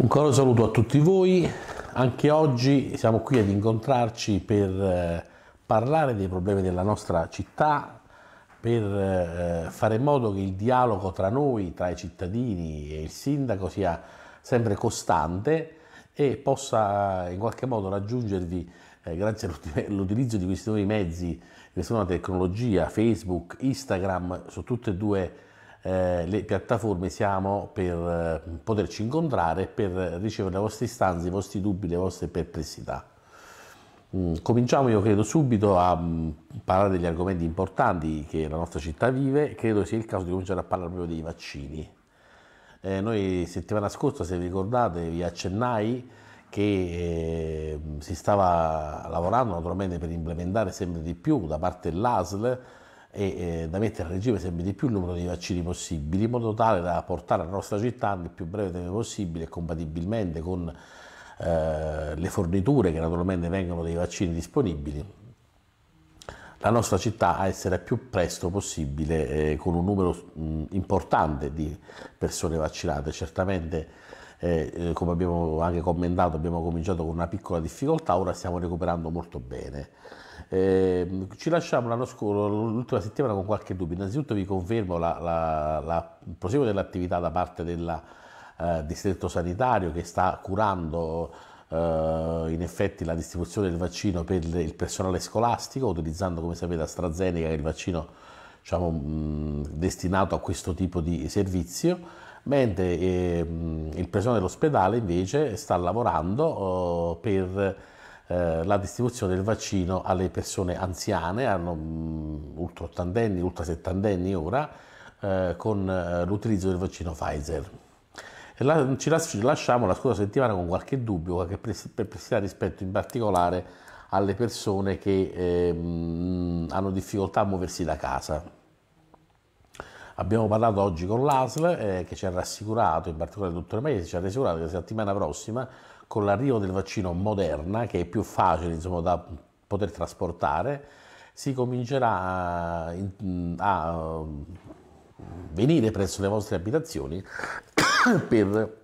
Un caro saluto a tutti voi, anche oggi siamo qui ad incontrarci per eh, parlare dei problemi della nostra città, per eh, fare in modo che il dialogo tra noi, tra i cittadini e il sindaco sia sempre costante e possa in qualche modo raggiungervi eh, grazie all'utilizzo di questi nuovi mezzi, di questa nuova tecnologia, Facebook, Instagram, su tutte e due le eh, le piattaforme siamo per eh, poterci incontrare e per ricevere le vostre istanze, i vostri dubbi, le vostre perplessità. Mm, cominciamo, io credo, subito a mm, parlare degli argomenti importanti che la nostra città vive. Credo sia il caso di cominciare a parlare proprio dei vaccini. Eh, noi settimana scorsa, se vi ricordate, vi accennai che eh, si stava lavorando naturalmente per implementare sempre di più da parte dell'ASL e eh, da mettere a regime sempre di più il numero di vaccini possibili, in modo tale da portare la nostra città nel più breve tempo possibile, compatibilmente con eh, le forniture che naturalmente vengono dei vaccini disponibili, la nostra città a essere il più presto possibile eh, con un numero mh, importante di persone vaccinate. Certamente eh, eh, come abbiamo anche commentato, abbiamo cominciato con una piccola difficoltà, ora stiamo recuperando molto bene. Eh, ci lasciamo l'anno scorso, l'ultima settimana con qualche dubbio. Innanzitutto vi confermo la, la, la, il proseguo dell'attività da parte del eh, distretto sanitario che sta curando eh, in effetti la distribuzione del vaccino per il personale scolastico, utilizzando come sapete AstraZeneca, che è il vaccino diciamo, mh, destinato a questo tipo di servizio mentre eh, il personale dell'ospedale invece sta lavorando eh, per eh, la distribuzione del vaccino alle persone anziane, hanno mm, ultra ottantenni, ultra settantenni ora, eh, con eh, l'utilizzo del vaccino Pfizer. ci, lasciamo la scorsa settimana con qualche dubbio, qualche perplessità rispetto in particolare alle persone che ehm, hanno difficoltà a muoversi da casa. Abbiamo parlato oggi con l'ASL eh, che ci ha rassicurato, in particolare il dottore Maiesi ci ha rassicurato che la settimana prossima con l'arrivo del vaccino Moderna, che è più facile insomma, da poter trasportare, si comincerà a, a mm, venire presso le vostre abitazioni per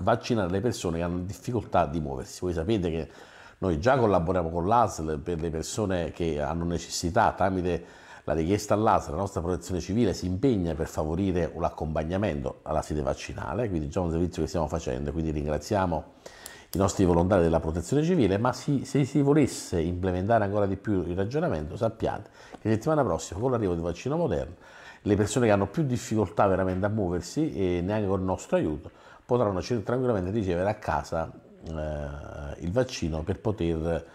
vaccinare le persone che hanno difficoltà di muoversi. Voi sapete che noi già collaboriamo con l'ASL per le persone che hanno necessità tramite la richiesta all'ASL, la nostra protezione civile, si impegna per favorire un accompagnamento alla sede vaccinale, quindi già un servizio che stiamo facendo, quindi ringraziamo i nostri volontari della protezione civile, ma si, se si volesse implementare ancora di più il ragionamento, sappiate che la settimana prossima, con l'arrivo del vaccino moderno, le persone che hanno più difficoltà veramente a muoversi e neanche con il nostro aiuto potranno tranquillamente ricevere a casa eh, il vaccino per poter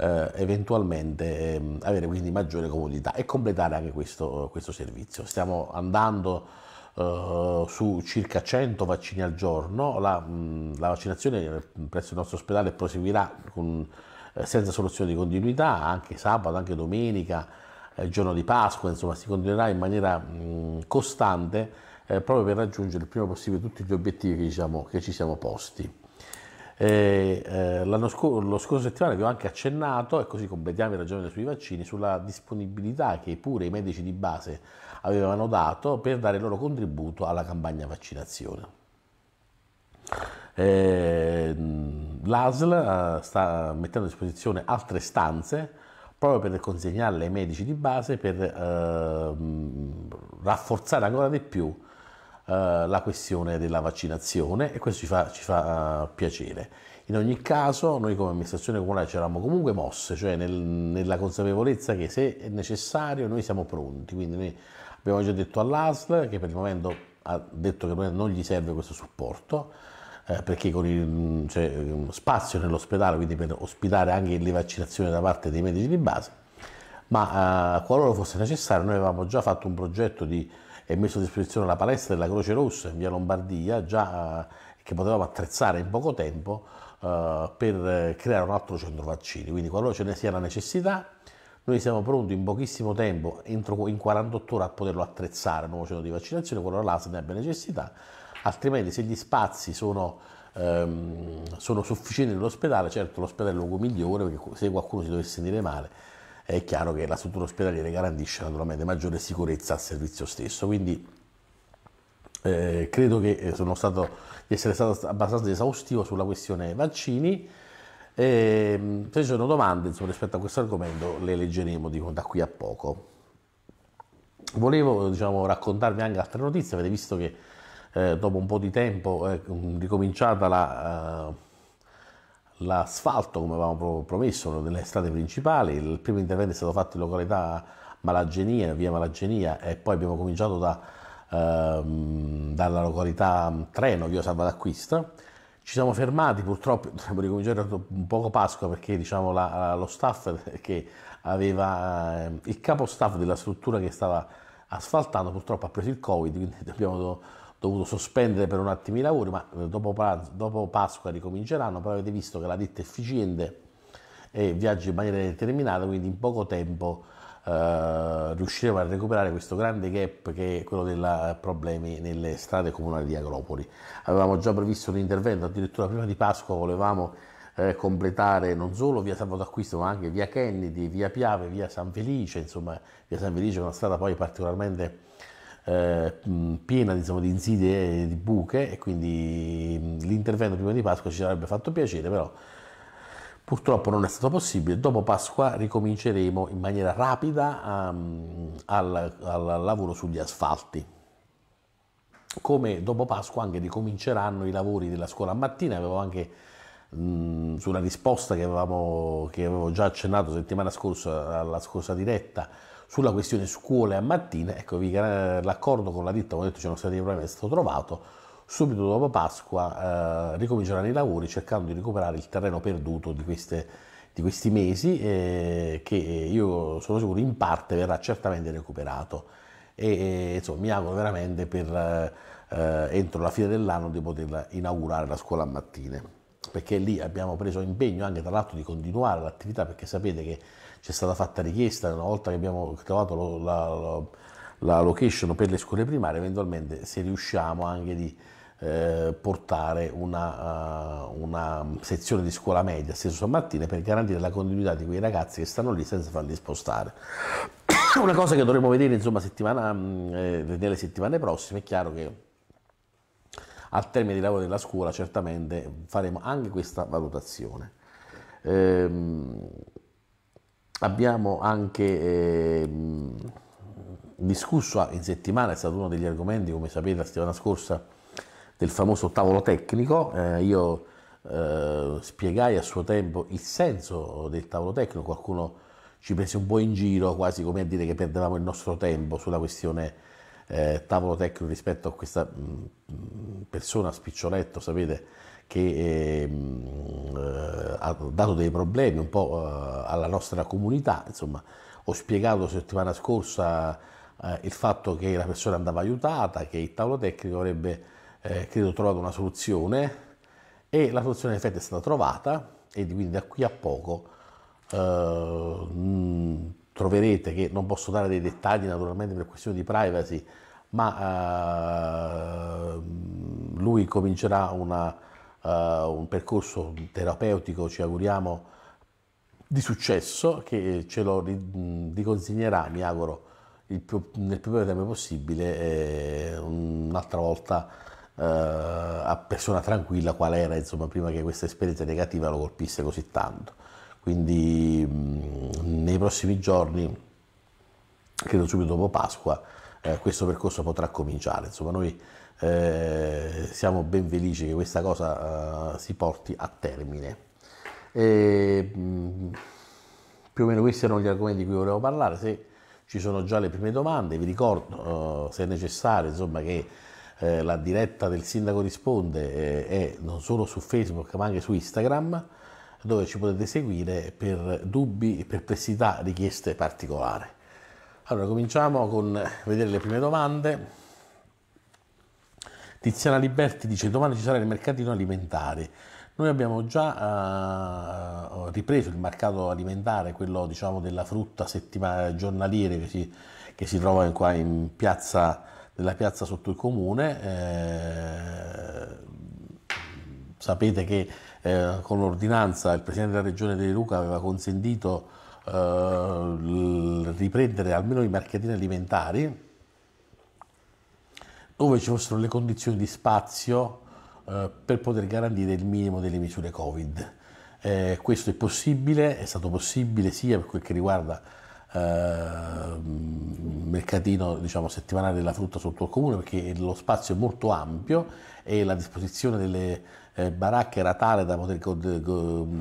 eh, eventualmente eh, avere quindi maggiore comodità e completare anche questo, questo servizio. Stiamo andando eh, su circa 100 vaccini al giorno, la, mh, la vaccinazione eh, presso il nostro ospedale proseguirà con, eh, senza soluzione di continuità, anche sabato, anche domenica, il giorno di Pasqua, insomma si continuerà in maniera mh, costante eh, proprio per raggiungere il prima possibile tutti gli obiettivi che, diciamo, che ci siamo posti. E, eh, l'anno scorso, lo scorso settimana vi ho anche accennato, e così completiamo il ragionamento sui vaccini, sulla disponibilità che pure i medici di base avevano dato per dare il loro contributo alla campagna vaccinazione. Mm, eh, L'ASL sta mettendo a disposizione altre stanze proprio per consegnarle ai medici di base per eh, mm, rafforzare ancora di più eh, la questione della vaccinazione e questo ci fa, ci fa eh, piacere. In ogni caso noi come amministrazione comunale ci eravamo comunque mosse, cioè nel, nella consapevolezza che se è necessario noi siamo pronti, quindi noi abbiamo già detto all'ASL che per il momento ha detto che non gli serve questo supporto, eh, perché c'è mm, cioè, mm, spazio nell'ospedale, quindi per ospitare anche le vaccinazioni da parte dei medici di base, ma eh, qualora fosse necessario noi avevamo già fatto un progetto di è messo a disposizione la palestra della Croce Rossa in via Lombardia, già, eh, che potevamo attrezzare in poco tempo eh, per creare un altro centro vaccini. Quindi qualora ce ne sia la necessità, noi siamo pronti in pochissimo tempo, entro in 48 ore, a poterlo attrezzare, un nuovo centro di vaccinazione, qualora l'ASA ne abbia necessità, altrimenti se gli spazi sono ehm, sono sufficienti nell'ospedale, certo l'ospedale è il luogo migliore perché se qualcuno si dovesse sentire male è chiaro che la struttura ospedaliera garantisce naturalmente maggiore sicurezza al servizio stesso. Quindi eh, credo che eh, sono stato, di essere stato abbastanza esaustivo sulla questione vaccini. E, ehm, se ci sono domande insomma, rispetto a questo argomento le leggeremo dico, da qui a poco. Volevo diciamo, raccontarvi anche altre notizie, avete visto che eh, dopo un po' di tempo è eh, ricominciata la... Uh, l'asfalto, come avevamo promesso, nelle strade principali. Il primo intervento è stato fatto in località Malagenia, via Malagenia, e poi abbiamo cominciato da, ehm, dalla località Treno, via Salva d'Acquista. Ci siamo fermati, purtroppo dobbiamo ricominciare un poco Pasqua perché diciamo, la, lo staff che aveva, eh, il capo staff della struttura che stava asfaltando purtroppo ha preso il Covid, quindi dobbiamo dovuto sospendere per un attimo i lavori, ma eh, dopo, dopo Pasqua ricominceranno, però avete visto che la ditta è efficiente e viaggia in maniera determinata, quindi in poco tempo eh, riusciremo a recuperare questo grande gap che è quello dei problemi nelle strade comunali di Agropoli. Avevamo già previsto un intervento, addirittura prima di Pasqua volevamo eh, completare non solo via Salvo d'Acquisto ma anche via Kennedy, via Piave, via San Felice, insomma via San Felice è una strada poi particolarmente eh, piena diciamo, di insidie e di buche e quindi l'intervento prima di Pasqua ci sarebbe fatto piacere, però purtroppo non è stato possibile. Dopo Pasqua ricominceremo in maniera rapida um, al, al lavoro sugli asfalti come dopo Pasqua anche ricominceranno i lavori della scuola mattina, avevo anche sulla risposta che, avevamo, che, avevo già accennato settimana scorsa alla scorsa diretta sulla questione scuole a mattina, ecco, l'accordo con la ditta, come ho detto, ci sono stati dei problemi, è stato trovato. Subito dopo Pasqua eh, ricominceranno i lavori cercando di recuperare il terreno perduto di, queste, di questi mesi, eh, che io sono sicuro in parte verrà certamente recuperato. E, e insomma, mi auguro veramente per eh, entro la fine dell'anno di poter inaugurare la scuola a mattine perché lì abbiamo preso impegno anche tra l'altro di continuare l'attività perché sapete che c'è stata fatta richiesta una volta che abbiamo trovato lo, la, lo, la, location per le scuole primarie, eventualmente se riusciamo anche di eh, portare una, uh, una, sezione di scuola media a Stesso San Martino per garantire la continuità di quei ragazzi che stanno lì senza farli spostare. una cosa che dovremo vedere insomma, settimana, mm, eh, nelle settimane prossime, è chiaro che al termine dei lavori della scuola certamente faremo anche questa valutazione. Ehm, abbiamo anche eh, discusso ah, in settimana, è stato uno degli argomenti, come sapete, la settimana scorsa, del famoso tavolo tecnico. Eh, io eh, spiegai a suo tempo il senso del tavolo tecnico, qualcuno ci prese un po' in giro, quasi come a dire che perdevamo il nostro tempo sulla questione eh, tavolo tecnico rispetto a questa mh, mm, mm, persona, spiccioletto, sapete, che eh, ha dato dei problemi un po' eh, alla nostra comunità, insomma ho spiegato settimana scorsa eh, il fatto che la persona andava aiutata, che il tavolo tecnico avrebbe eh, credo trovato una soluzione e la soluzione in effetti è stata trovata e quindi da qui a poco eh, mh, troverete che non posso dare dei dettagli naturalmente per questioni di privacy, ma eh, lui comincerà una eh, un percorso terapeutico, ci auguriamo, di successo che ce lo riconsegnerà, mm, mi auguro, più, nel più breve tempo possibile, eh, un'altra volta eh, a persona tranquilla qual era, insomma, prima che questa esperienza negativa lo colpisse così tanto. Quindi mh, mm, nei prossimi giorni, credo subito dopo Pasqua, eh, questo percorso potrà cominciare. Insomma, noi eh, siamo ben felici che questa cosa eh, si porti a termine. E, mh, mm, più o meno questi erano gli argomenti di cui volevo parlare. Se ci sono già le prime domande, vi ricordo eh, se è necessario insomma, che eh, la diretta del Sindaco Risponde eh, è non solo su Facebook ma anche su Instagram dove ci potete seguire per dubbi, perplessità, richieste particolari. Allora, cominciamo con eh, vedere le prime domande. Tiziana Liberti dice domani ci sarà il mercatino alimentare. Noi abbiamo già eh, ripreso il mercato alimentare, quello diciamo, della frutta giornaliere che si, che si, trova qua in piazza, nella piazza sotto il comune. Eh, sapete che eh, con l'ordinanza il Presidente della Regione De Luca aveva consentito eh, riprendere almeno i mercatini alimentari dove ci fossero le condizioni di spazio eh, per poter garantire il minimo delle misure Covid. Eh, questo è possibile, è stato possibile sia per quel che riguarda ehm, il mercatino diciamo, settimanale della frutta sotto il comune perché lo spazio è molto ampio e la disposizione delle eh, baracche era tale da poter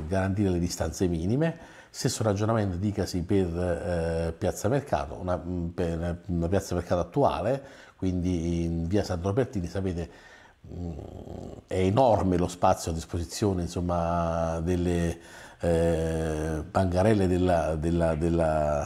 garantire le distanze minime Stesso ragionamento dicasi per eh, Piazza Mercato, una, mm, per, una, Piazza Mercato attuale, quindi in via San Robertini, sapete mh, mm, è enorme lo spazio a disposizione insomma, delle eh, bancarelle della, della, della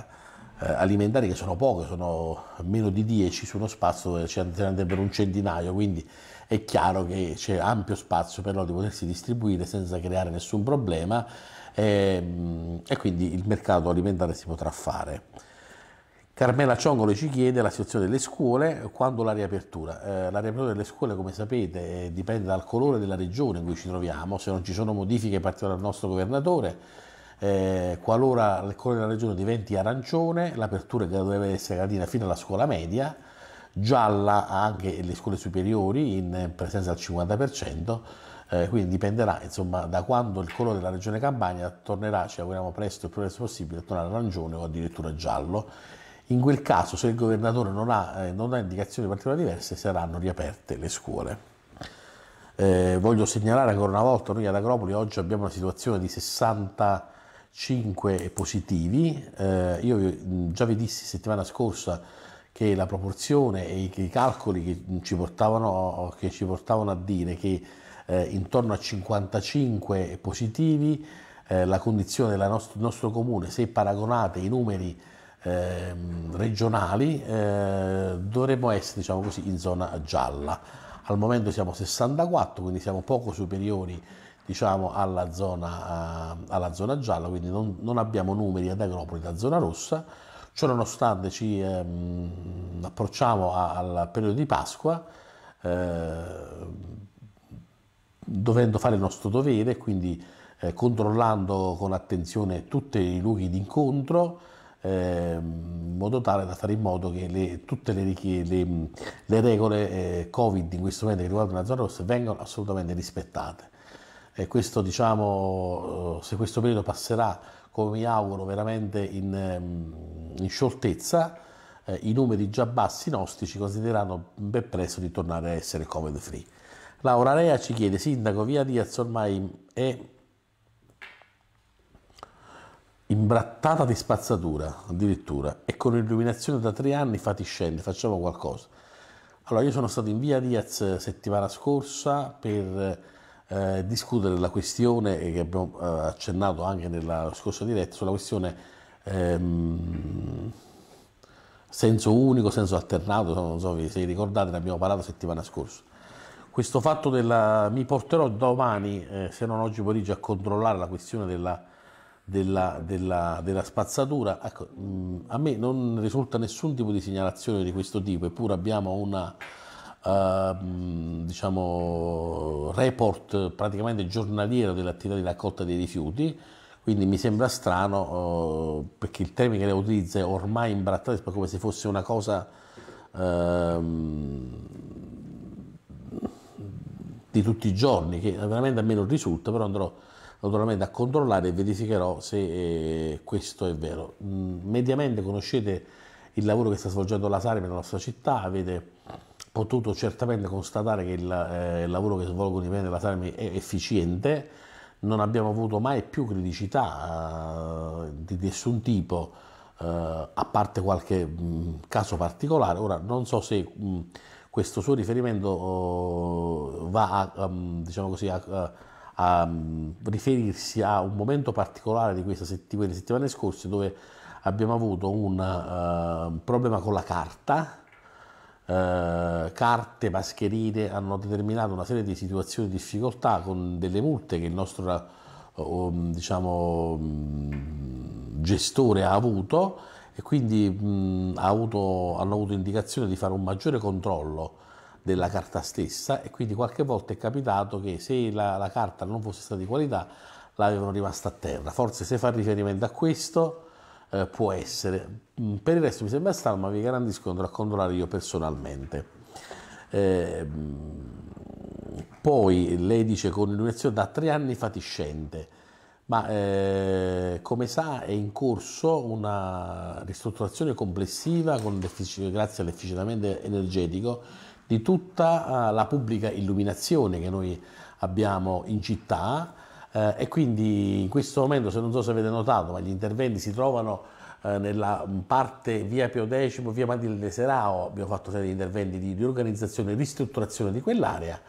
eh, alimentari che sono poche, sono meno di 10 su uno spazio dove ce ne andrebbero un centinaio, quindi è chiaro che c'è ampio spazio per di potersi distribuire senza creare nessun problema e, ehm, e quindi il mercato alimentare si potrà fare. Carmela Ciongolo ci chiede la situazione delle scuole, quando la riapertura? Eh, la riapertura delle scuole, come sapete, eh, dipende dal colore della regione in cui ci troviamo, se non ci sono modifiche particolari al nostro governatore, eh, qualora il colore della regione diventi arancione, l'apertura deve essere gradita fino alla scuola media, gialla anche le scuole superiori in presenza al 50%, eh, quindi dipenderà insomma, da quando il colore della regione Campania tornerà, ci auguriamo presto e più presto possibile, a tornare arancione o addirittura giallo. In quel caso, se il governatore non ha, eh, non dà indicazioni particolari diverse, saranno riaperte le scuole. Eh, voglio segnalare ancora una volta, noi ad Agropoli oggi abbiamo una situazione di 65 positivi. Eh, io già vi dissi settimana scorsa che la proporzione e i, i calcoli che ci, portavano, che ci portavano a dire che eh, intorno a 55 positivi, eh, la condizione del nostro, nostro, comune, se paragonate i numeri ehm, eh, regionali, dovremmo essere diciamo così, in zona gialla. Al momento siamo 64, quindi siamo poco superiori diciamo, alla, zona, eh, alla zona gialla, quindi non, non abbiamo numeri ad Agropoli da zona rossa. Ciononostante ci ehm, approcciamo a, al periodo di Pasqua, eh, dovendo fare il nostro dovere, quindi eh, controllando con attenzione tutti i luoghi di incontro, eh, in modo tale da fare in modo che le, tutte le, le, le regole eh, Covid in questo momento che riguardano la zona rossa vengano assolutamente rispettate. E questo, diciamo, eh, se questo periodo passerà, come mi auguro, veramente in, ehm, in scioltezza, eh, i numeri già bassi nostri ci consentiranno ben presto di tornare a essere Covid free. Laura Rea ci chiede, sindaco, via Diaz ormai è imbrattata di spazzatura addirittura e con illuminazione da tre anni fatiscente, facciamo qualcosa. Allora io sono stato in via Diaz eh, settimana scorsa per eh, discutere la questione che abbiamo eh, accennato anche nella scorsa diretta sulla questione ehm, senso unico, senso alternato, non so se vi ricordate, ne abbiamo parlato settimana scorsa questo fatto della... mi porterò domani, eh, se non oggi pomeriggio, a controllare la questione della, della, della, della spazzatura. Ecco, mh, mm, a me non risulta nessun tipo di segnalazione di questo tipo, eppure abbiamo una... Uh, diciamo, report praticamente giornaliero dell'attività di raccolta dei rifiuti, quindi mi sembra strano uh, perché il termine che lei utilizza è ormai imbrattato, come se fosse una cosa uh, di tutti i giorni, che veramente a me non risulta, però andrò naturalmente a controllare e verificherò se eh, questo è vero. Mm, mediamente conoscete il lavoro che sta svolgendo la Sarmi nella nostra città, avete potuto certamente constatare che il, eh, il lavoro che svolgono i membri della Sarmi è efficiente, non abbiamo avuto mai più criticità eh, di nessun tipo, eh, a parte qualche mh, mm, caso particolare. Ora non so se... Mh, mm, questo suo riferimento oh, va a, um, diciamo così, a, a, um, riferirsi a un momento particolare di, questa setti- quelle settimane scorse dove abbiamo avuto un, uh, problema con la carta, uh, carte, mascherine hanno determinato una serie di situazioni di difficoltà con delle multe che il nostro uh, um, diciamo, um, gestore ha avuto e quindi mh, ha avuto, hanno avuto indicazione di fare un maggiore controllo della carta stessa e quindi qualche volta è capitato che se la, la carta non fosse stata di qualità l'avevano rimasta a terra. Forse se fa riferimento a questo eh, può essere. Per il resto mi sembra strano, ma vi garantisco che andrò a controllare io personalmente. Eh, poi lei dice con illuminazione da tre anni fatiscente ma eh, come sa è in corso una ristrutturazione complessiva grazie all'efficientamento energetico di tutta eh, la pubblica illuminazione che noi abbiamo in città eh, e quindi in questo momento, se non so se avete notato, ma gli interventi si trovano eh, nella parte via Pio X, via Madile de Serao, abbiamo fatto una serie di interventi di riorganizzazione e ristrutturazione di quell'area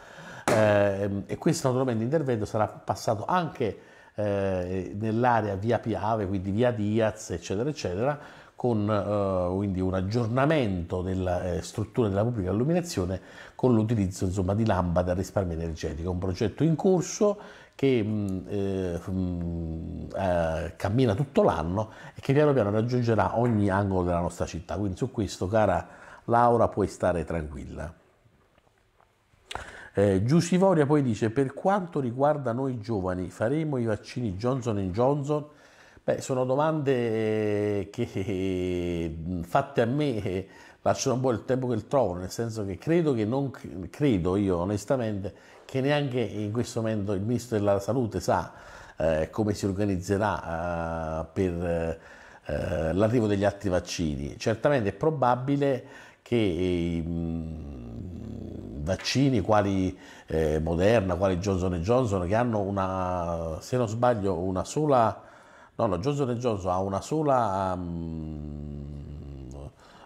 eh, e questo naturalmente intervento sarà passato anche eh, nell'area via Piave, quindi via Diaz, eccetera, eccetera, con eh, quindi un aggiornamento della eh, struttura della pubblica illuminazione con l'utilizzo insomma, di lampade a risparmio energetico. Un progetto in corso che mh, mm, eh, mm, eh, cammina tutto l'anno e che piano piano raggiungerà ogni angolo della nostra città. Quindi su questo, cara Laura, puoi stare tranquilla. Eh, Giusivoria poi dice per quanto riguarda noi giovani faremo i vaccini Johnson Johnson? Beh, sono domande eh, che eh, eh, fatte a me lasciano un po' il tempo che trovo, nel senso che credo che non credo io onestamente che neanche in questo momento il ministro della salute sa eh, come si organizzerà eh, per eh, l'arrivo degli altri vaccini. Certamente è probabile che mh, vaccini quali eh, Moderna, quali Johnson Johnson, che hanno una, se non sbaglio, una sola... No, no, Johnson Johnson ha una sola... Um,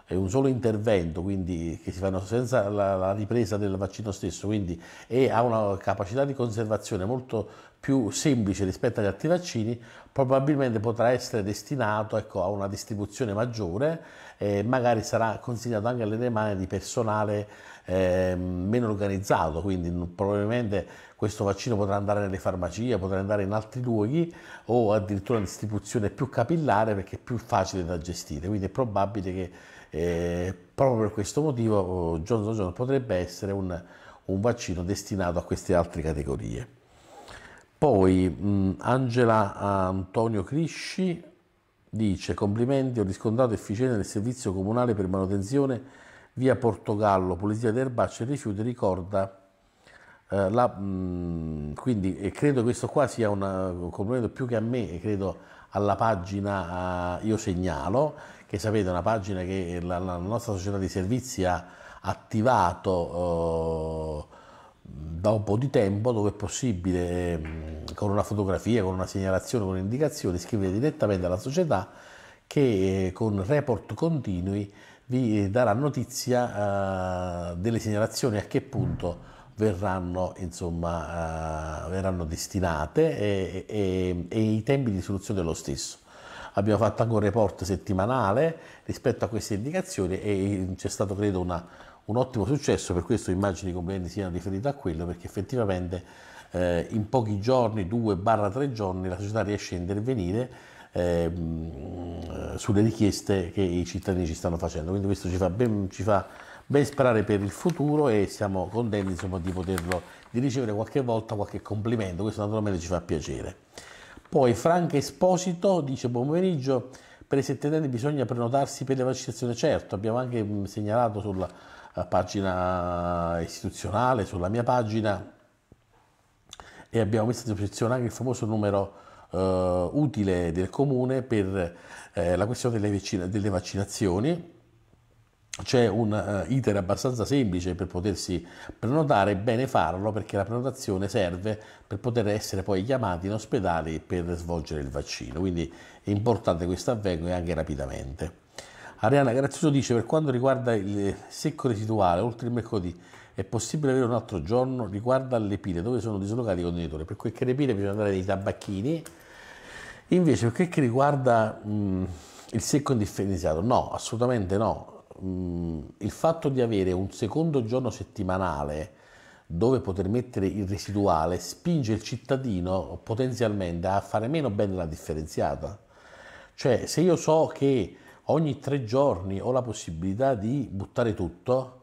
è un solo intervento, quindi che si fanno senza la, la ripresa del vaccino stesso, quindi, e ha una capacità di conservazione molto più semplice rispetto agli altri vaccini, probabilmente potrà essere destinato ecco, a una distribuzione maggiore e magari sarà consigliato anche alle mani di personale eh, meno organizzato, quindi probabilmente questo vaccino potrà andare nelle farmacie, potrà andare in altri luoghi o addirittura in distribuzione più capillare perché è più facile da gestire, quindi è probabile che eh, proprio per questo motivo Johnson Johnson potrebbe essere un, un vaccino destinato a queste altre categorie. Poi mh, mm, Angela Antonio Crisci dice complimenti, ho riscontrato efficienza nel servizio comunale per manutenzione via Portogallo, pulizia di erbacce e rifiuti, ricorda eh, la, mh, mm, quindi e credo questo qua sia una, un eh, complimento più che a me, credo alla pagina eh, Io Segnalo, che sapete è una pagina che la, la, nostra società di servizi ha attivato eh, da un po' di tempo, dove è possibile mm, con una fotografia, con una segnalazione, con un'indicazione, scrivere direttamente alla società che eh, con report continui vi darà notizia eh, delle segnalazioni a che punto verranno, insomma, eh, verranno destinate e, e, e i tempi di soluzione dello stesso abbiamo fatto anche un report settimanale rispetto a queste indicazioni e c'è stato credo una, un ottimo successo, per questo immagino i complimenti siano riferiti a quello, perché effettivamente eh, in pochi giorni, 2-3 giorni, la società riesce a intervenire eh, sulle richieste che i cittadini ci stanno facendo. Quindi questo ci fa ben, ci fa ben sperare per il futuro e siamo contenti insomma, di, poterlo, di ricevere qualche volta qualche complimento, questo naturalmente ci fa piacere. Poi Franca Esposito dice buon pomeriggio, per i settentenni bisogna prenotarsi per le vaccinazioni, certo, abbiamo anche mm, segnalato sulla eh, pagina istituzionale, sulla mia pagina e abbiamo messo a disposizione anche il famoso numero eh, utile del comune per eh, la questione delle, vicina, delle vaccinazioni. C'è un uh, iter abbastanza semplice per potersi prenotare, è bene farlo perché la prenotazione serve per poter essere poi chiamati in ospedale per svolgere il vaccino, quindi è importante che questo avvenga e anche rapidamente. Ariana Grazioso dice per quanto riguarda il secco residuale, oltre il mercoledì, è possibile avere un altro giorno riguardo alle pile dove sono dislocati i contenitori. Per quel che le pile bisogna andare dei tabacchini, invece per quel che riguarda mh, il secco indifferenziato, no, assolutamente no. Mh, il fatto di avere un secondo giorno settimanale dove poter mettere il residuale spinge il cittadino potenzialmente a fare meno bene la differenziata. Cioè se io so che ogni tre giorni ho la possibilità di buttare tutto,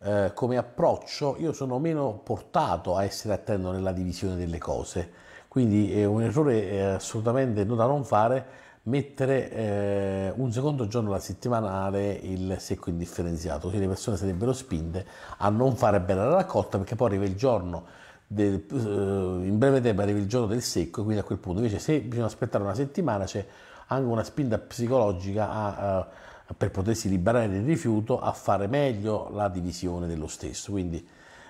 eh, come approccio io sono meno portato a essere attento nella divisione delle cose, quindi è eh, un errore eh, assolutamente da non fare mettere eh, un secondo giorno alla settimanale il secco indifferenziato, così cioè, le persone sarebbero spinte a non fare bene la raccolta perché poi arriva il giorno del, eh, in breve tempo arriva il giorno del secco e quindi a quel punto invece se bisogna aspettare una settimana c'è anche una spinta psicologica a, a eh, per potersi liberare del rifiuto a fare meglio la divisione dello stesso. Quindi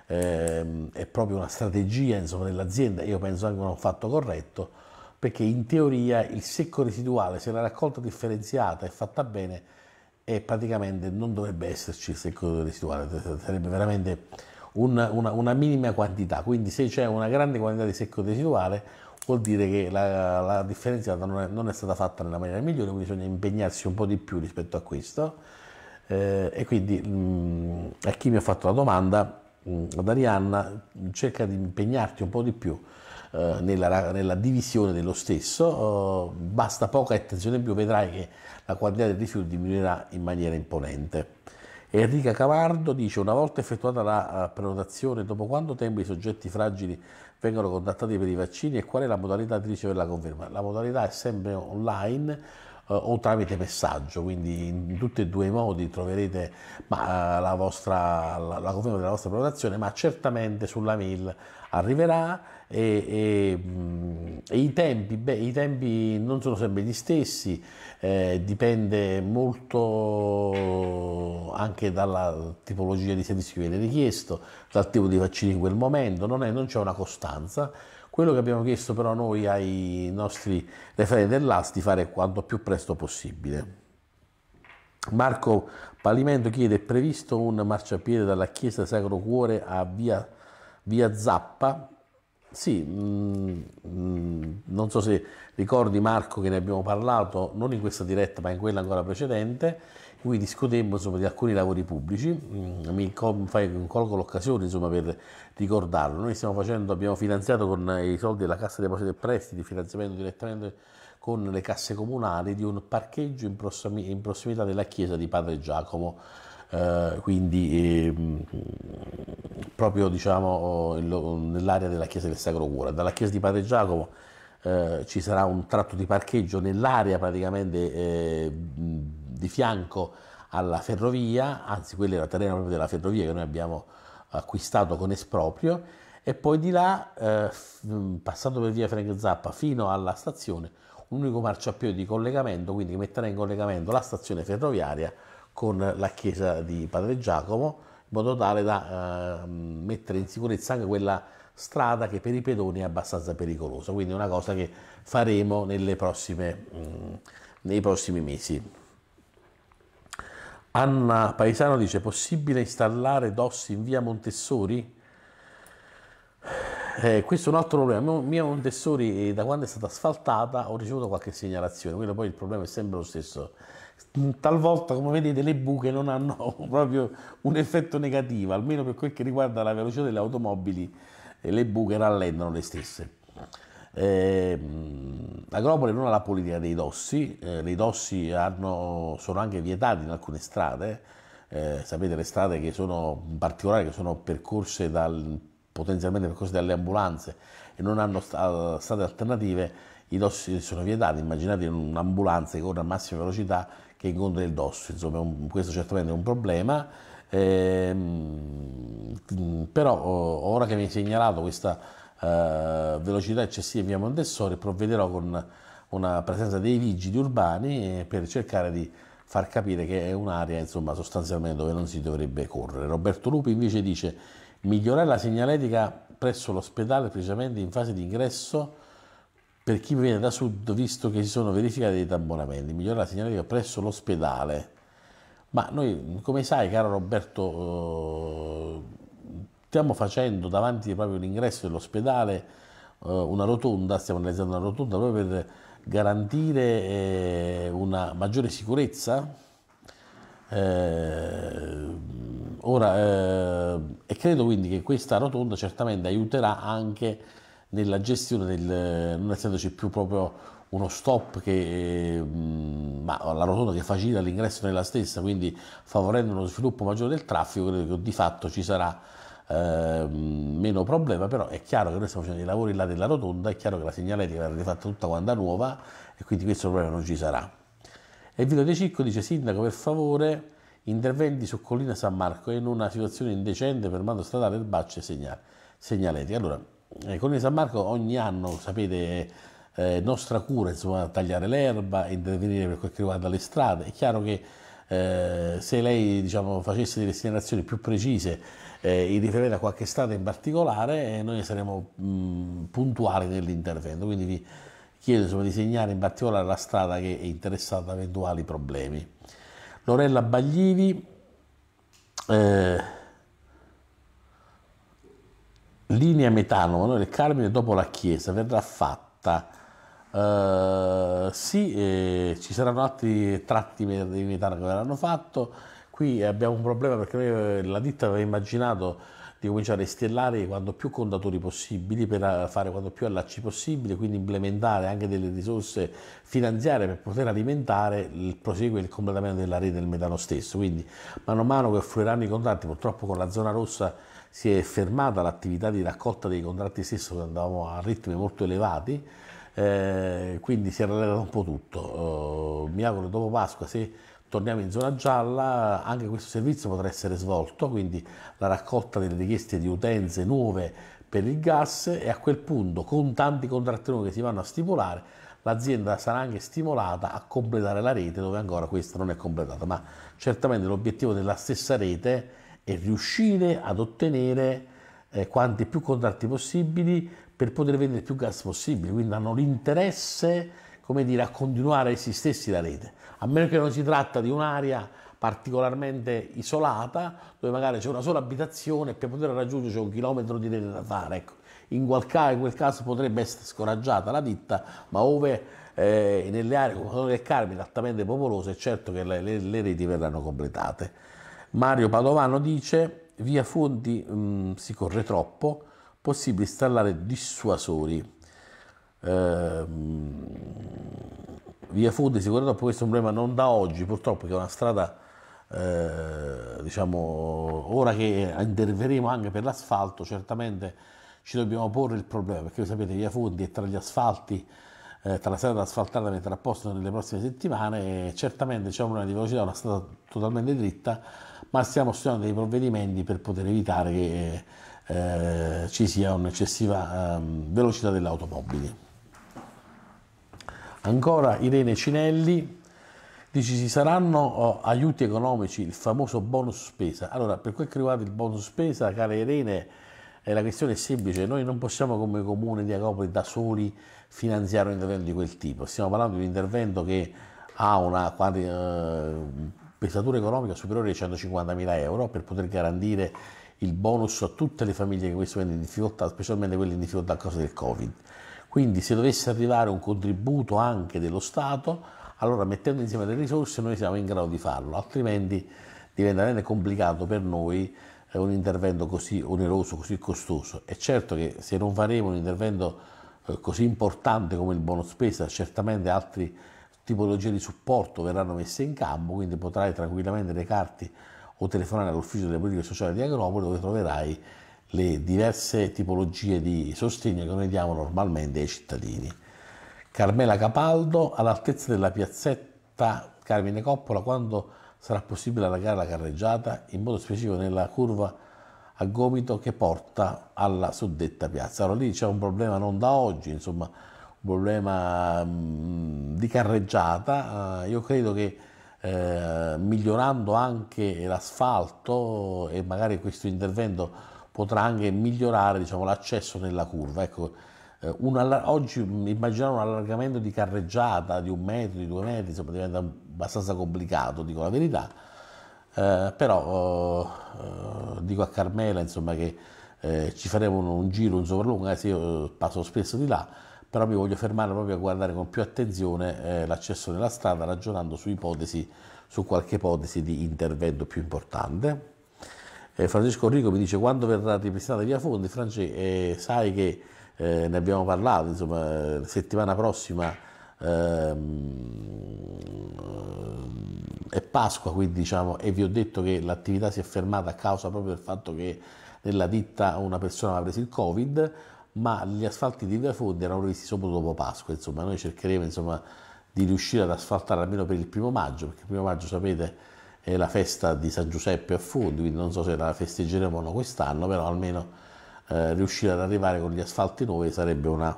ehm, è proprio una strategia insomma, dell'azienda, io penso anche un fatto corretto, perché in teoria il secco residuale, se la raccolta differenziata è fatta bene, è praticamente non dovrebbe esserci il secco residuale, sarebbe veramente una, una, una minima quantità. Quindi se c'è una grande quantità di secco residuale, vuol dire che la, la differenziata non è, non è, stata fatta nella maniera migliore, quindi bisogna impegnarsi un po' di più rispetto a questo. Eh, e quindi mh, mm, a chi mi ha fatto la domanda, mh, mm, ad Arianna, cerca di impegnarti un po' di più eh, nella, nella, divisione dello stesso, eh, basta poca attenzione in più, vedrai che la quantità del rifiuto diminuirà in maniera imponente. Enrica Cavardo dice una volta effettuata la eh, prenotazione, dopo quanto tempo i soggetti fragili vengono contattati per i vaccini e qual è la modalità di ricevere la conferma. La modalità è sempre online eh, o tramite messaggio, quindi in tutti e due i modi troverete ma, eh, la, vostra, la, la conferma della vostra prenotazione, ma certamente sulla mail arriverà e, e, mm, e i, tempi, beh, i, tempi, non sono sempre gli stessi, eh, dipende molto anche dalla tipologia di servizio che viene richiesto, dal tipo di vaccini in quel momento, non, è, non c'è una costanza. Quello che abbiamo chiesto però noi ai nostri referenti dell'AS di fare quanto più presto possibile. Marco Palimento chiede, è previsto un marciapiede dalla chiesa Sacro Cuore a via, via Zappa sì, mh, mm, mh, mm, non so se ricordi Marco che ne abbiamo parlato, non in questa diretta ma in quella ancora precedente, in cui discutemmo insomma, di alcuni lavori pubblici, mm, mi colgo l'occasione insomma, per ricordarlo, noi facendo, abbiamo finanziato con i soldi della Cassa dei Depositi e Prestiti, finanziamento direttamente con le casse comunali di un parcheggio in prossimità della chiesa di Padre Giacomo eh, quindi eh, proprio diciamo, nell'area della chiesa del Sacro Cuore. Dalla chiesa di Padre Giacomo eh, ci sarà un tratto di parcheggio nell'area praticamente eh, di fianco alla ferrovia, anzi quello era terreno proprio della ferrovia che noi abbiamo acquistato con esproprio e poi di là, eh, mm, passando per via Frank Zappa fino alla stazione, un unico marciapiede di collegamento, quindi che metterà in collegamento la stazione ferroviaria con la chiesa di Padre Giacomo, in modo tale da eh, mettere in sicurezza anche quella strada che per i pedoni è abbastanza pericolosa, quindi è una cosa che faremo prossime, mh, mm, nei prossimi mesi. Anna Paesano dice, possibile installare DOS in via Montessori? Eh, questo è un altro problema. mio Montessori, eh, da quando è stata asfaltata, ho ricevuto qualche segnalazione, quello poi il problema è sempre lo stesso. Mm, talvolta, come vedete, le buche non hanno proprio un effetto negativo, almeno per quel che riguarda la velocità delle automobili, eh, le buche rallentano le stesse. Eh, Agropoli non ha la politica dei dossi, eh, i dossi hanno, sono anche vietati in alcune strade, eh, sapete le strade che sono in particolare che sono percorse dal potenzialmente percorsi dalle ambulanze e non hanno st- state alternative, i dossi sono vietati. Immaginate un'ambulanza che corre a massima velocità che incontra il dosso, insomma un, questo certamente è un problema. Ehm, però oh, ora che mi hai segnalato questa eh, velocità eccessiva via Montessori, provvederò con una presenza dei vigili urbani eh, per cercare di far capire che è un'area insomma, sostanzialmente dove non si dovrebbe correre. Roberto Lupi invece dice migliorare la segnaletica presso l'ospedale precisamente in fase di ingresso per chi viene da sud visto che si sono verificati dei tamponamenti, migliorare la segnaletica presso l'ospedale. Ma noi, come sai, caro Roberto, eh, stiamo facendo davanti proprio all'ingresso dell'ospedale eh, una rotonda, stiamo realizzando una rotonda proprio per garantire eh, una maggiore sicurezza. Eh, ora, eh, e credo quindi che questa rotonda certamente aiuterà anche nella gestione del, non essendoci più proprio uno stop che, eh, ma la rotonda che facilita l'ingresso nella stessa, quindi favorendo uno sviluppo maggiore del traffico, credo che di fatto ci sarà eh, meno problema, però è chiaro che noi stiamo facendo i lavori là della rotonda, è chiaro che la segnaletica verrà rifatta tutta quanta nuova e quindi questo problema non ci sarà. E Vito De Cicco dice, Sindaco per favore interventi su Collina San Marco in una situazione indecente per mando stradale erbacce segnal- segnaleti. Allora, eh, Collina San Marco ogni anno, sapete, eh, nostra cura, insomma, tagliare l'erba, intervenire per quel che riguarda le strade. È chiaro che eh, se lei diciamo, facesse delle segnalazioni più precise eh, in riferimento a qualche strada in particolare, eh, noi saremmo mh, mm, puntuali nell'intervento. Quindi vi chiedo insomma, di segnare in particolare la strada che è interessata a eventuali problemi. Lorella Baglivi, eh, linea metano, Manuele Carmine dopo la chiesa, verrà fatta. Eh, sì, eh, ci saranno altri tratti di metano che verranno fatto. Qui abbiamo un problema perché noi, eh, la ditta aveva immaginato di cominciare a stellare quanto più contatori possibili per eh, fare quanto più allacci possibile, quindi implementare anche delle risorse finanziarie per poter alimentare il proseguo e il completamento della rete del metano stesso. Quindi mano a mano che affluiranno i contratti, purtroppo con la zona rossa si è fermata l'attività di raccolta dei contratti stessi, andavamo a ritmi molto elevati, eh, quindi si è rallentato un po' tutto. Uh, mi auguro che dopo Pasqua se torniamo in zona gialla, anche questo servizio potrà essere svolto, quindi la raccolta delle richieste di utenze nuove per il gas e a quel punto con tanti contratti nuovi che si vanno a stipulare l'azienda sarà anche stimolata a completare la rete dove ancora questa non è completata, ma certamente l'obiettivo della stessa rete è riuscire ad ottenere eh, quanti più contratti possibili per poter vendere più gas possibile, quindi hanno l'interesse come dire, a continuare a essi stessi la rete, a meno che non si tratta di un'area particolarmente isolata, dove magari c'è una sola abitazione e per poter raggiungere c'è un chilometro di rete da fare. Ecco. In, quel caso, in quel caso potrebbe essere scoraggiata la ditta, ma ove eh, nelle aree come sono del Carmine altamente popolose è certo che le, le, le, reti verranno completate. Mario Padovano dice via Fonti mh, mm, si corre troppo, possibile installare dissuasori Ehm, via Fodesi, purtroppo questo è un problema non da oggi, purtroppo che è una strada, eh, diciamo, ora che interveremo anche per l'asfalto, certamente ci dobbiamo porre il problema, perché voi sapete via Fondi è tra gli asfalti, eh, tra la strada asfaltata da a posto nelle prossime settimane, certamente c'è un problema di velocità, una strada totalmente dritta, ma stiamo studiando dei provvedimenti per poter evitare che eh, ci sia un'eccessiva ehm, velocità delle automobili. Ancora Irene Cinelli dice ci saranno oh, aiuti economici, il famoso bonus spesa. Allora, per quel che riguarda il bonus spesa, cara Irene, eh, la questione è semplice, noi non possiamo come comune di Acopoli da soli finanziare un intervento di quel tipo, stiamo parlando di un intervento che ha una eh, pesatura economica superiore ai 150.000 euro per poter garantire il bonus a tutte le famiglie che questo momento in difficoltà, specialmente quelle in difficoltà a causa del Covid. Quindi se dovesse arrivare un contributo anche dello Stato, allora mettendo insieme le risorse noi siamo in grado di farlo, altrimenti diventa veramente complicato per noi eh, un intervento così oneroso, così costoso. È certo che se non faremo un intervento eh, così importante come il bono spesa, certamente altre tipologie di supporto verranno messe in campo, quindi potrai tranquillamente recarti o telefonare all'ufficio delle politiche sociali di Agropoli dove troverai le diverse tipologie di sostegno che noi diamo normalmente ai cittadini. Carmela Capaldo all'altezza della piazzetta Carmine Coppola quando sarà possibile allargare la carreggiata, in modo specifico nella curva a gomito che porta alla suddetta piazza. Allora lì c'è un problema non da oggi, insomma, un problema mh, mm, di carreggiata. Uh, io credo che eh, migliorando anche l'asfalto e magari questo intervento potrà anche migliorare diciamo, l'accesso nella curva. Ecco, eh, una, oggi immaginare un allargamento di carreggiata di un metro, di due metri, insomma, diventa abbastanza complicato, dico la verità. Eh, però eh, dico a Carmela insomma, che eh, ci faremo un, un, giro, un sopralluogo, eh, sì, io passo spesso di là, però mi voglio fermare proprio a guardare con più attenzione eh, l'accesso nella strada, ragionando su ipotesi, su qualche ipotesi di intervento più importante. Eh, Francesco Rico mi dice quando verrà ripristinata via Fondi, Francesco, eh, sai che eh, ne abbiamo parlato, insomma, eh, settimana prossima ehm, eh, è Pasqua, quindi diciamo, e vi ho detto che l'attività si è fermata a causa proprio del fatto che nella ditta una persona aveva preso il Covid, ma gli asfalti di via Fondi erano previsti solo dopo Pasqua, insomma, noi cercheremo insomma, di riuscire ad asfaltare almeno per il primo maggio, perché il primo maggio sapete è la festa di San Giuseppe a Fondi, quindi non so se la festeggeremo o no quest'anno, però almeno eh, riuscire ad arrivare con gli asfalti nuovi sarebbe una,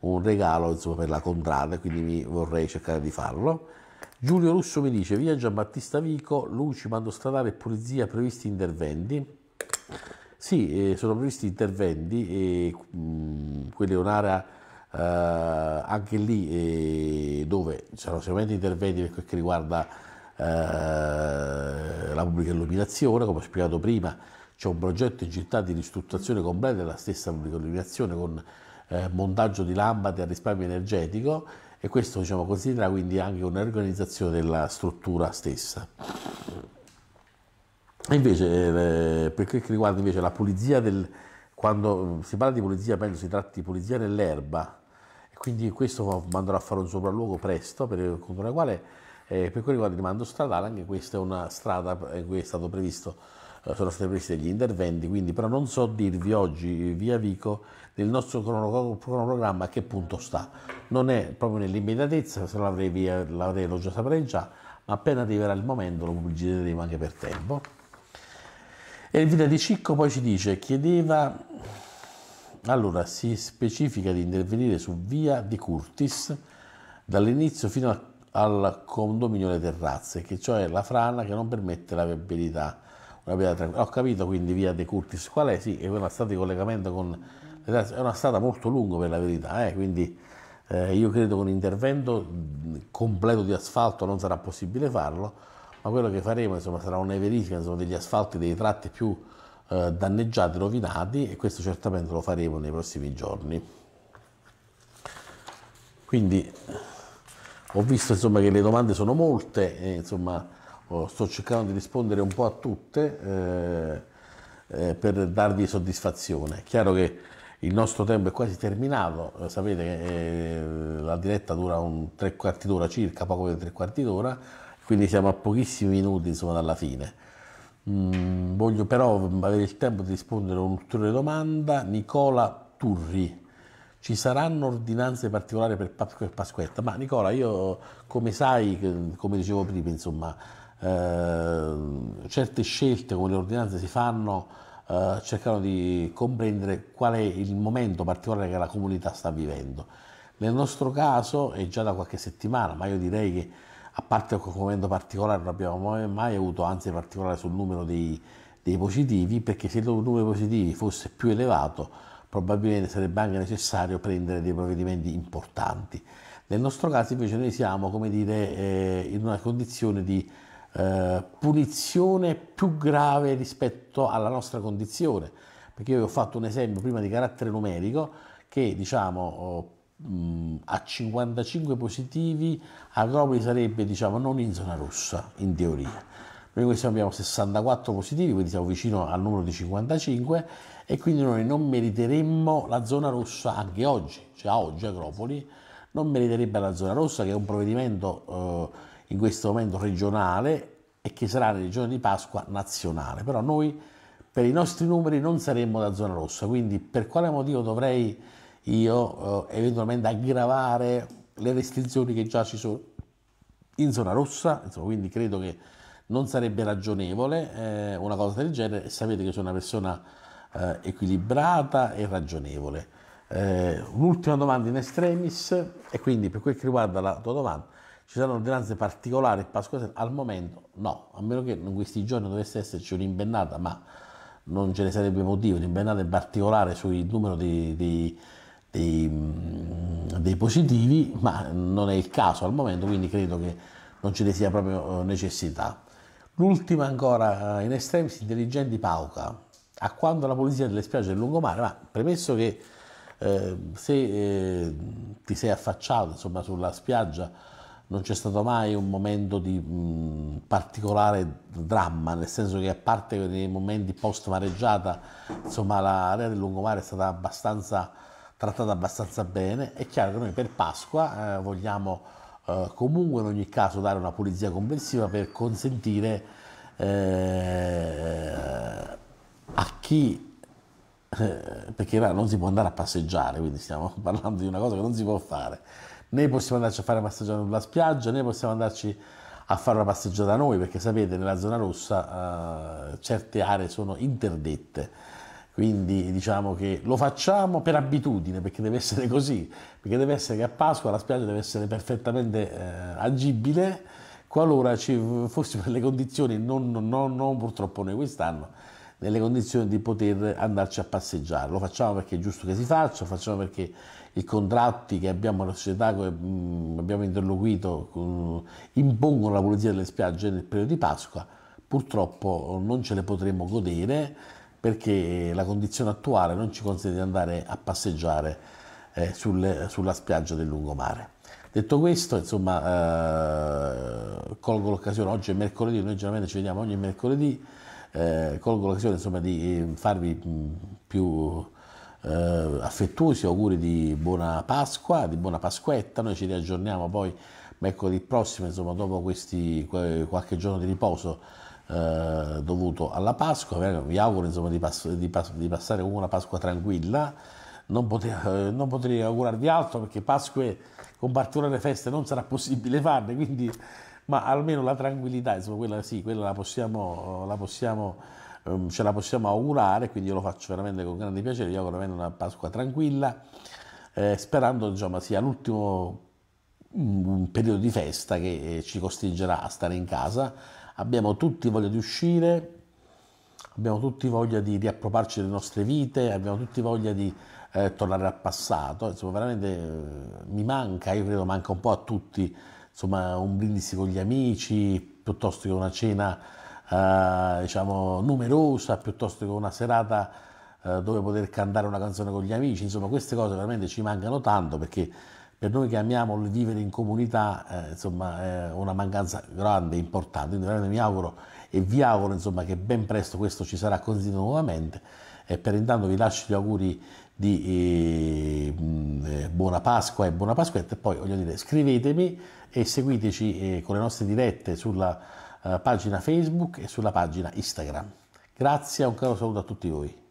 un regalo insomma, per la contrada, quindi vorrei cercare di farlo. Giulio Russo mi dice, via Giambattista Vico, luci, mando stradale e pulizia, previsti interventi. Sì, eh, sono previsti interventi, e, mh, mm, è un'area eh, anche lì eh, dove ci saranno sicuramente interventi per quel che riguarda eh, la pubblica illuminazione, come ho spiegato prima, c'è un progetto in città di ristrutturazione completa della stessa pubblica illuminazione con eh, montaggio di lampade a risparmio energetico e questo diciamo, considera quindi anche un'organizzazione della struttura stessa. Invece, eh, per quel che riguarda invece la pulizia del, quando mm, si parla di pulizia, penso si tratti di pulizia nell'erba, quindi questo manderò a fare un sopralluogo presto, per, contro la quale eh, per quanto riguarda il rimando stradale, anche questa è una strada eh, in cui è stato previsto, eh, sono stati previsti degli interventi, quindi però non so dirvi oggi via Vico del nostro cronoprogramma a che punto sta. Non è proprio nell'immediatezza, se l'avrei, via, l'avrei lo già saprei già, ma appena arriverà il momento lo pubbliceremo anche per tempo. E il video di Cicco poi ci dice, chiedeva, allora si specifica di intervenire su via di Curtis dall'inizio fino al al condominio le terrazze, che cioè la frana che non permette la viabilità. Ho capito quindi via De Curtis qual è? Sì, è una strada di collegamento con le terrazze, è una strada molto lunga per la verità, eh? quindi eh, io credo che un intervento completo di asfalto non sarà possibile farlo, ma quello che faremo insomma, sarà una verifica insomma, degli asfalti dei tratti più eh, danneggiati, rovinati e questo certamente lo faremo nei prossimi giorni. Quindi ho visto insomma, che le domande sono molte, e, eh, insomma, oh, sto cercando di rispondere un po' a tutte eh, eh, per darvi soddisfazione. È chiaro che il nostro tempo è quasi terminato, eh, sapete che eh, la diretta dura un tre quarti d'ora circa, poco più di tre quarti d'ora, quindi siamo a pochissimi minuti insomma, dalla fine. Mm, voglio però avere il tempo di rispondere a un'ulteriore domanda. Nicola Turri ci saranno ordinanze particolari per Pasquetta, ma Nicola, io come sai, come dicevo prima, insomma, eh, certe scelte come le ordinanze si fanno eh, cercando di comprendere qual è il momento particolare che la comunità sta vivendo. Nel nostro caso è già da qualche settimana, ma io direi che a parte quel momento particolare non abbiamo mai avuto ansia particolare sul numero dei, dei positivi, perché se il numero dei positivi fosse più elevato, probabilmente sarebbe anche necessario prendere dei provvedimenti importanti. Nel nostro caso invece noi siamo, come dire, eh, in una condizione di eh, punizione più grave rispetto alla nostra condizione, perché io vi ho fatto un esempio prima di carattere numerico che diciamo a 55 positivi Agropoli sarebbe diciamo non in zona rossa in teoria. Noi questo abbiamo 64 positivi, quindi siamo vicino al numero di 55 e quindi noi non meriteremmo la zona rossa anche oggi, cioè oggi Agropoli non meriterebbe la zona rossa che è un provvedimento eh, in questo momento regionale e che sarà nel giorno di Pasqua nazionale, però noi per i nostri numeri non saremmo da zona rossa, quindi per quale motivo dovrei io eh, eventualmente aggravare le restrizioni che già ci sono in zona rossa, Insomma, quindi credo che non sarebbe ragionevole eh, una cosa del genere sapete che sono una persona eh, equilibrata e ragionevole. Eh, un'ultima domanda in estremis, e quindi per quel che riguarda la tua domanda, ci saranno ordinanze particolari e Al momento no, a meno che in questi giorni dovesse esserci un'imbennata, ma non ce ne sarebbe motivo, un'imbennata in particolare sul numero dei, dei, dei, mm, dei positivi, ma non è il caso al momento, quindi credo che non ce ne sia proprio eh, necessità. L'ultima ancora eh, in estremis, intelligenti pauca a quando la pulizia delle spiagge del lungomare, ma premesso che eh, se eh, ti sei affacciato insomma, sulla spiaggia non c'è stato mai un momento di mh, particolare dramma, nel senso che a parte nei momenti post mareggiata, insomma l'area del lungomare è stata abbastanza trattata abbastanza bene. È chiaro che noi per Pasqua eh, vogliamo eh, comunque in ogni caso dare una pulizia complessiva per consentire eh, a chi, eh, perché non si può andare a passeggiare, quindi stiamo parlando di una cosa che non si può fare, né possiamo andarci a fare una passeggiata sulla spiaggia, né possiamo andarci a fare una passeggiata noi, perché sapete nella zona rossa eh, certe aree sono interdette. Quindi diciamo che lo facciamo per abitudine, perché deve essere così, perché deve essere che a Pasqua la spiaggia deve essere perfettamente eh, agibile, qualora ci fossero le condizioni, non, non, non purtroppo noi quest'anno, nelle condizioni di poter andarci a passeggiare. Lo facciamo perché è giusto che si faccia, lo facciamo perché i contratti che abbiamo la società, che mm, abbiamo interloquito, impongono la pulizia delle spiagge nel periodo di Pasqua. Purtroppo non ce le potremo godere perché la condizione attuale non ci consente di andare a passeggiare eh, sulle, sulla spiaggia del lungomare. Detto questo, insomma, eh, colgo l'occasione, oggi è mercoledì, noi generalmente ci vediamo ogni mercoledì, eh, colgo l'occasione insomma, di eh, farvi mm, più eh, affettuosi auguri di buona Pasqua, di buona Pasquetta, noi ci riaggiorniamo poi mercoledì prossimo, insomma, dopo questi qualche giorno di riposo eh, dovuto alla Pasqua, eh, vi auguro insomma, di, pas- di, pas- di passare una Pasqua tranquilla, non, pote- eh, non potrei augurarvi altro perché Pasqua con particolare feste non sarà possibile farne, quindi ma almeno la tranquillità, insomma, quella sì, quella la possiamo, la possiamo, ehm, ce la possiamo augurare, quindi io lo faccio veramente con grande piacere, io auguro veramente una Pasqua tranquilla, eh, sperando insomma, sia l'ultimo mm, un periodo di festa che eh, ci costringerà a stare in casa, abbiamo tutti voglia di uscire, abbiamo tutti voglia di riapproparci delle nostre vite, abbiamo tutti voglia di eh, tornare al passato, insomma veramente eh, mi manca, io credo manca un po' a tutti insomma, un brindisi con gli amici, piuttosto che una cena eh, diciamo, numerosa, piuttosto che una serata eh, dove poter cantare una canzone con gli amici, insomma queste cose veramente ci mancano tanto perché per noi che amiamo il vivere in comunità eh, insomma, è una mancanza grande, importante, quindi veramente mi auguro e vi auguro insomma, che ben presto questo ci sarà consentito nuovamente e per intanto vi lascio gli auguri di eh, eh buona Pasqua e buona Pasquetta e poi voglio dire scrivetemi e seguiteci eh, con le nostre dirette sulla eh, pagina Facebook e sulla pagina Instagram. Grazie, un caro saluto a tutti voi.